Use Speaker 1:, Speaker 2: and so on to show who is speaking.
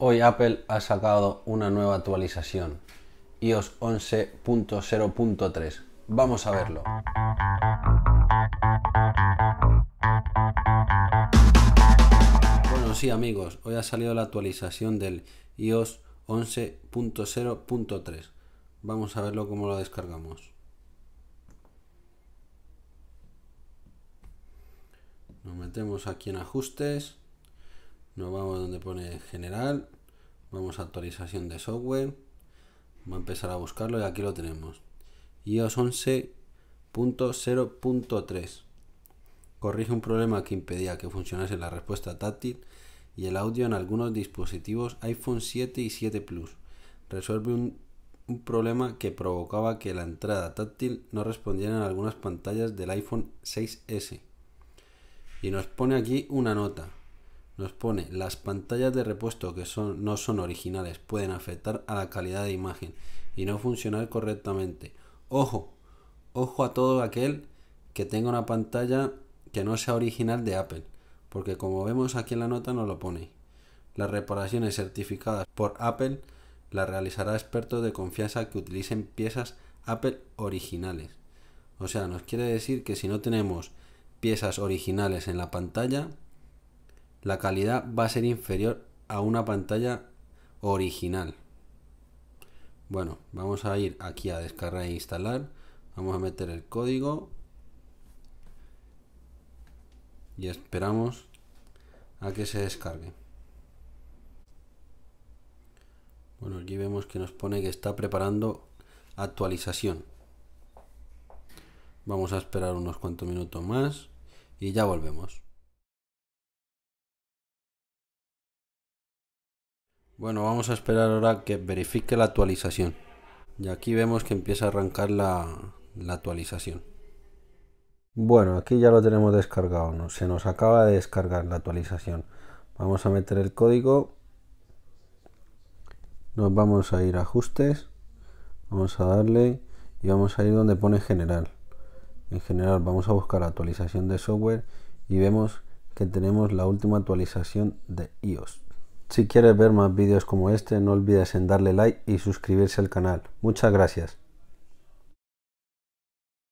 Speaker 1: Hoy Apple ha sacado una nueva actualización, iOS 11.0.3. Vamos a verlo. Bueno, sí amigos, hoy ha salido la actualización del iOS 11.0.3. Vamos a verlo cómo lo descargamos. Nos metemos aquí en ajustes. Nos vamos donde pone general. Vamos a actualización de software. vamos a empezar a buscarlo y aquí lo tenemos. iOS 11.0.3. Corrige un problema que impedía que funcionase la respuesta táctil y el audio en algunos dispositivos iPhone 7 y 7 Plus. Resuelve un, un, problema que provocaba que la entrada táctil no respondiera en algunas pantallas del iPhone 6S. Y nos pone aquí una nota. Nos pone, las pantallas de repuesto que son, no son originales pueden afectar a la calidad de imagen y no funcionar correctamente. Ojo, ojo a todo aquel que tenga una pantalla que no sea original de Apple, porque como vemos aquí en la nota no lo pone. Las reparaciones certificadas por Apple las realizará expertos de confianza que utilicen piezas Apple originales. O sea, nos quiere decir que si no tenemos piezas originales en la pantalla, la calidad va a ser inferior a una pantalla original. Bueno, vamos a ir aquí a descargar e instalar. Vamos a meter el código. Y esperamos a que se descargue. Bueno, aquí vemos que nos pone que está preparando actualización. Vamos a esperar unos cuantos minutos más y ya volvemos. Bueno, vamos a esperar ahora que verifique la actualización. Y aquí vemos que empieza a arrancar la, actualización. Bueno, aquí ya lo tenemos descargado. ¿no? Se nos acaba de descargar la actualización. Vamos a meter el código. Nos vamos a ir a ajustes. Vamos a darle y vamos a ir donde pone general. En general vamos a buscar actualización de software y vemos que tenemos la última actualización de iOS. Si quieres ver más vídeos como este, no olvides en darle like y suscribirse al canal. Muchas gracias.